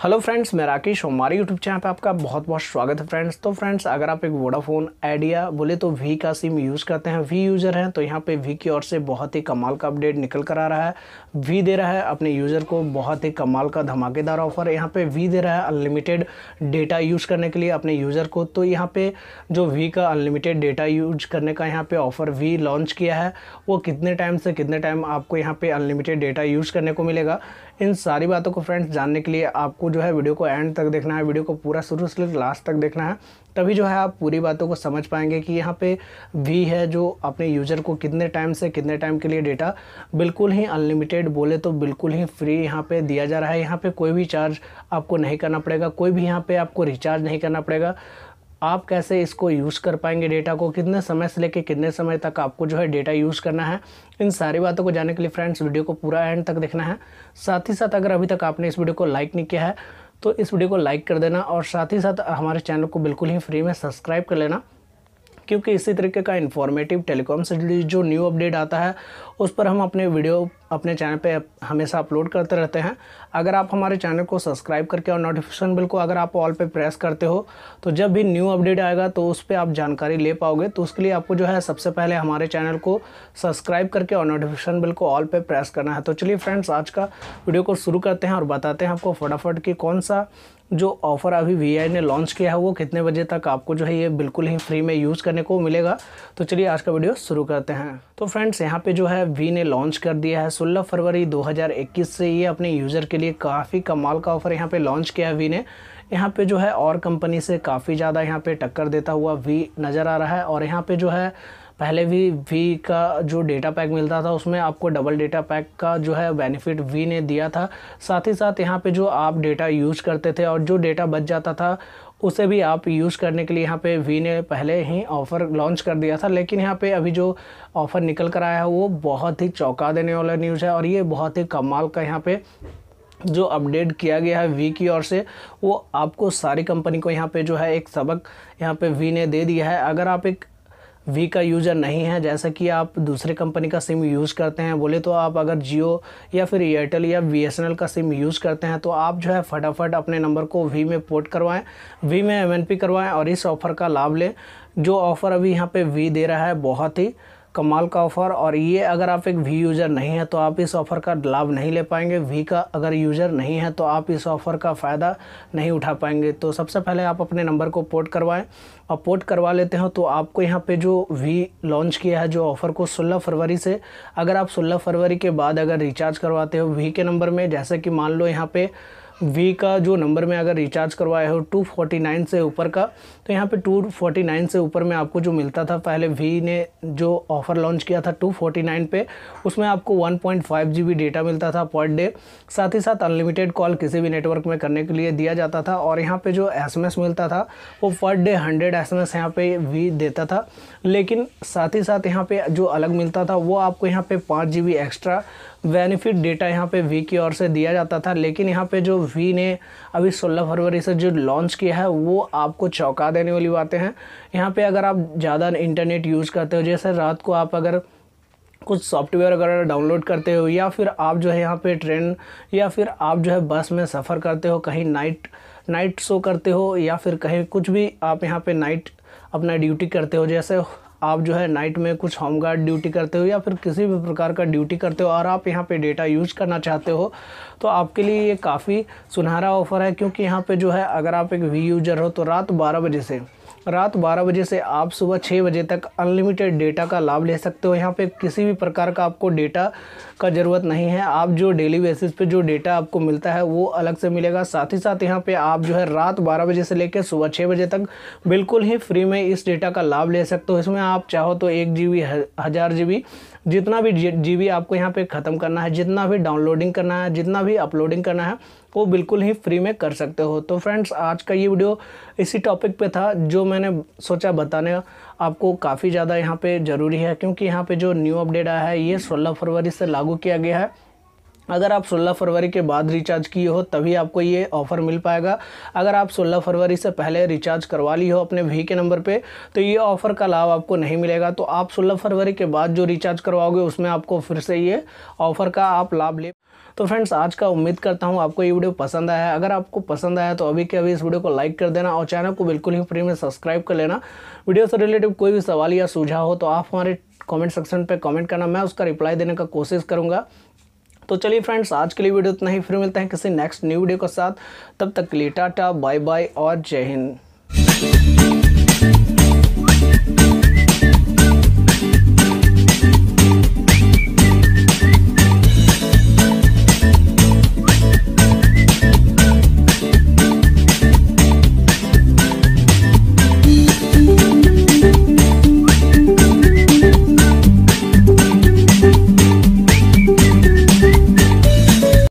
hello friends मैं राकेश हमारे YouTube channel पे आपका बहुत बहुत स्वागत है फ्रेंड्स तो फ्रेंड्स अगर आप एक वोडाफोन आइडिया बोले तो वी का सिम यूज़ करते हैं वी यूज़र हैं तो यहाँ पे वी की ओर से बहुत ही कमाल का अपडेट निकल कर आ रहा है वी दे रहा है अपने यूज़र को बहुत ही कमाल का धमाकेदार ऑफर यहाँ पर वी दे रहा है अनलिमिटेड डेटा यूज़ करने के लिए अपने यूज़र को तो यहाँ पर जो वी का अनलिमिटेड डेटा यूज करने का यहाँ पर ऑफ़र वी लॉन्च किया है वो कितने टाइम से कितने टाइम आपको यहाँ पर अनलिमिटेड डेटा यूज़ करने को मिलेगा इन सारी बातों को फ्रेंड्स जानने के लिए आपको जो है वीडियो को एंड तक देखना है वीडियो को पूरा शुरू से लास्ट तक देखना है तभी जो है आप पूरी बातों को समझ पाएंगे कि यहाँ पे वी है जो अपने यूज़र को कितने टाइम से कितने टाइम के लिए डेटा बिल्कुल ही अनलिमिटेड बोले तो बिल्कुल ही फ्री यहाँ पे दिया जा रहा है यहाँ पे कोई भी चार्ज आपको नहीं करना पड़ेगा कोई भी यहाँ पे आपको रिचार्ज नहीं करना पड़ेगा आप कैसे इसको यूज़ कर पाएंगे डेटा को कितने समय से लेके कितने समय तक आपको जो है डेटा यूज़ करना है इन सारी बातों को जानने के लिए फ्रेंड्स वीडियो को पूरा एंड तक देखना है साथ ही साथ अगर अभी तक आपने इस वीडियो को लाइक नहीं किया है तो इस वीडियो को लाइक कर देना और साथ ही साथ हमारे चैनल को बिल्कुल ही फ्री में सब्सक्राइब कर लेना क्योंकि इसी तरीके का इन्फॉर्मेटिव टेलीकॉम से जो न्यू अपडेट आता है उस पर हम अपने वीडियो अपने चैनल पे हमेशा अपलोड करते रहते हैं अगर आप हमारे चैनल को सब्सक्राइब करके और नोटिफिकेशन बिल को अगर आप ऑल पे प्रेस करते हो तो जब भी न्यू अपडेट आएगा तो उस पर आप जानकारी ले पाओगे तो उसके लिए आपको जो है सबसे पहले हमारे चैनल को सब्सक्राइब करके और नोटिफिकेशन बिल को ऑल पर प्रेस करना है तो चलिए फ्रेंड्स आज का वीडियो को शुरू करते हैं और बताते हैं आपको फटाफट कि कौन सा जो ऑफ़र अभी वी ने लॉन्च किया है वो कितने बजे तक आपको जो है ये बिल्कुल ही फ्री में यूज़ करने को मिलेगा तो चलिए आज का वीडियो शुरू करते हैं तो फ्रेंड्स यहाँ पे जो है वी ने लॉन्च कर दिया है 16 फरवरी 2021 से ये अपने यूज़र के लिए काफ़ी कमाल का ऑफ़र यहाँ पे लॉन्च किया वी ने यहाँ पे जो है और कंपनी से काफ़ी ज़्यादा यहाँ पे टक्कर देता हुआ वी नज़र आ रहा है और यहाँ पे जो है पहले भी वी का जो डेटा पैक मिलता था उसमें आपको डबल डेटा पैक का जो है बेनिफिट वी ने दिया था साथ ही साथ यहाँ पे जो आप डेटा यूज करते थे और जो डेटा बच जाता था उसे भी आप यूज़ करने के लिए यहाँ पे वी ने पहले ही ऑफ़र लॉन्च कर दिया था लेकिन यहाँ पे अभी जो ऑफ़र निकल कर आया है वो बहुत ही चौंका देने वाला न्यूज़ है और ये बहुत ही कमाल का यहाँ पे जो अपडेट किया गया है वी की ओर से वो आपको सारी कंपनी को यहाँ पे जो है एक सबक यहाँ पे वी ने दे दिया है अगर आप एक वी का यूज़र नहीं है जैसा कि आप दूसरे कंपनी का सिम यूज़ करते हैं बोले तो आप अगर जियो या फिर एयरटेल या बी का सिम यूज़ करते हैं तो आप जो है फटाफट अपने नंबर को वी में पोर्ट करवाएं वी में एम करवाएं और इस ऑफ़र का लाभ लें जो ऑफ़र अभी यहाँ पे वी दे रहा है बहुत ही कमाल का ऑफ़र और ये अगर आप एक वी यूज़र नहीं है तो आप इस ऑफ़र का लाभ नहीं ले पाएंगे वी का अगर यूज़र नहीं है तो आप इस ऑफ़र का फ़ायदा नहीं उठा पाएंगे तो सबसे पहले आप अपने नंबर को पोर्ट करवाएं और पोर्ट करवा लेते हैं तो आपको यहाँ पे जो वी लॉन्च किया है जो ऑफ़र को 16 फरवरी से अगर आप 16 फरवरी के बाद अगर रिचार्ज करवाते हो वी के नंबर में जैसे कि मान लो यहाँ पर वी का जो नंबर में अगर रिचार्ज करवाए हो 249 से ऊपर का तो यहाँ पे 249 से ऊपर में आपको जो मिलता था पहले वी ने जो ऑफ़र लॉन्च किया था 249 पे उसमें आपको 1.5 जीबी डेटा मिलता था पर डे साथ ही साथ अनलिमिटेड कॉल किसी भी नेटवर्क में करने के लिए दिया जाता था और यहाँ पे जो एसएमएस मिलता था वो per day hundred S M यहाँ पे वी देता था लेकिन साथ ही साथ यहाँ पे जो अलग मिलता था वो आपको यहाँ पर पाँच जी एक्स्ट्रा बेनिफिट डेटा यहाँ पे वी की ओर से दिया जाता था लेकिन यहाँ पे जो वी ने अभी 16 फरवरी से जो लॉन्च किया है वो आपको चौंका देने वाली बातें हैं यहाँ पे अगर आप ज़्यादा इंटरनेट यूज़ करते हो जैसे रात को आप अगर कुछ सॉफ्टवेयर अगर डाउनलोड करते हो या फिर आप जो है यहाँ पे ट्रेन या फिर आप जो है बस में सफ़र करते हो कहीं नाइट नाइट शो करते हो या फिर कहीं कुछ भी आप यहाँ पे नाइट अपना ड्यूटी करते हो जैसे आप जो है नाइट में कुछ होम गार्ड ड्यूटी करते हो या फिर किसी भी प्रकार का ड्यूटी करते हो और आप यहाँ पे डेटा यूज करना चाहते हो तो आपके लिए ये काफ़ी सुनहरा ऑफ़र है क्योंकि यहाँ पे जो है अगर आप एक वी यूजर हो तो रात बारह बजे से रात 12 बजे से आप सुबह 6 बजे तक अनलिमिटेड डेटा का लाभ ले सकते हो यहाँ पे किसी भी प्रकार का आपको डेटा का ज़रूरत नहीं है आप जो डेली बेसिस पे जो डेटा आपको मिलता है वो अलग से मिलेगा साथ ही साथ यहाँ पे आप जो है रात 12 बजे से लेकर सुबह 6 बजे तक बिल्कुल ही फ्री में इस डेटा का लाभ ले सकते हो इसमें आप चाहो तो एक जी हज़ार जी जितना भी जी आपको यहाँ पर ख़त्म करना है जितना भी डाउनलोडिंग करना है जितना भी अपलोडिंग करना है वो बिल्कुल ही फ्री में कर सकते हो तो फ्रेंड्स आज का ये वीडियो इसी टॉपिक पर था जो मैंने सोचा बताने आपको काफ़ी ज़्यादा यहाँ पे ज़रूरी है क्योंकि यहाँ पे जो न्यू अपडेट आया है ये 16 फरवरी से लागू किया गया है अगर आप 16 फरवरी के बाद रिचार्ज किए हो तभी आपको ये ऑफ़र मिल पाएगा अगर आप 16 फरवरी से पहले रिचार्ज करवा ली हो अपने वी के नंबर पे तो ये ऑफ़र का लाभ आपको नहीं मिलेगा तो आप 16 फरवरी के बाद जो रिचार्ज करवाओगे उसमें आपको फिर से ये ऑफ़र का आप लाभ ले तो फ्रेंड्स आज का उम्मीद करता हूँ आपको ये वीडियो पसंद आया अगर आपको पसंद आया तो अभी के अभी इस वीडियो को लाइक कर देना और चैनल को बिल्कुल ही फ्री में सब्सक्राइब कर लेना वीडियो से रिलेटिव कोई भी सवाल या सुझाव हो तो आप हमारे कॉमेंट सेक्शन पर कॉमेंट करना मैं उसका रिप्लाई देने का कोशिश करूँगा तो चलिए फ्रेंड्स आज के लिए वीडियो इतना ही फिर मिलते हैं किसी नेक्स्ट न्यू वीडियो के साथ तब तक के लिए टाटा बाय बाय और जय हिंद